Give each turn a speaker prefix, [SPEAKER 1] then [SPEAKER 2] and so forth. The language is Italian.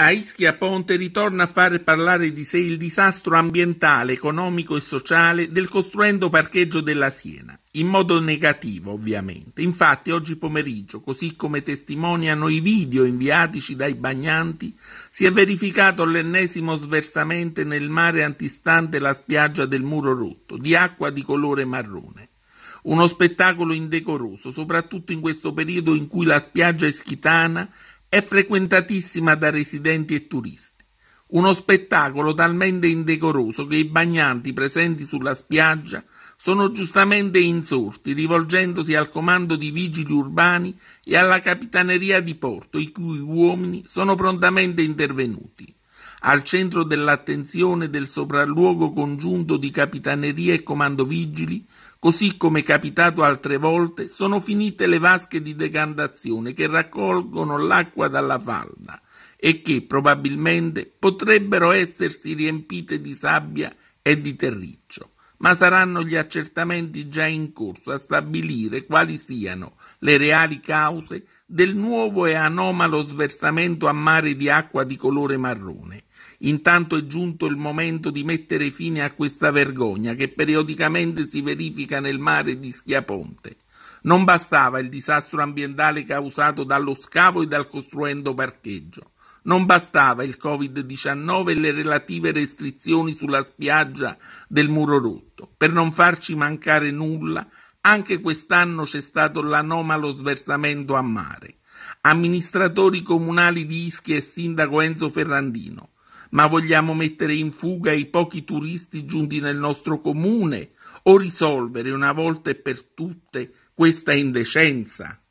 [SPEAKER 1] A Ischia Ponte ritorna a far parlare di sé il disastro ambientale, economico e sociale del costruendo parcheggio della Siena, in modo negativo ovviamente. Infatti oggi pomeriggio, così come testimoniano i video inviatici dai bagnanti, si è verificato l'ennesimo sversamento nel mare antistante la spiaggia del muro rotto, di acqua di colore marrone. Uno spettacolo indecoroso, soprattutto in questo periodo in cui la spiaggia ischitana è frequentatissima da residenti e turisti. Uno spettacolo talmente indecoroso che i bagnanti presenti sulla spiaggia sono giustamente insorti rivolgendosi al comando di vigili urbani e alla capitaneria di porto, i cui uomini sono prontamente intervenuti al centro dell'attenzione del sopralluogo congiunto di Capitaneria e Comando Vigili, così come capitato altre volte, sono finite le vasche di decantazione che raccolgono l'acqua dalla falda e che probabilmente potrebbero essersi riempite di sabbia e di terriccio, ma saranno gli accertamenti già in corso a stabilire quali siano le reali cause del nuovo e anomalo sversamento a mare di acqua di colore marrone Intanto è giunto il momento di mettere fine a questa vergogna che periodicamente si verifica nel mare di Schiaponte. Non bastava il disastro ambientale causato dallo scavo e dal costruendo parcheggio. Non bastava il Covid-19 e le relative restrizioni sulla spiaggia del muro rotto. Per non farci mancare nulla, anche quest'anno c'è stato l'anomalo sversamento a mare. Amministratori comunali di Ischia e sindaco Enzo Ferrandino ma vogliamo mettere in fuga i pochi turisti giunti nel nostro comune o risolvere una volta e per tutte questa indecenza?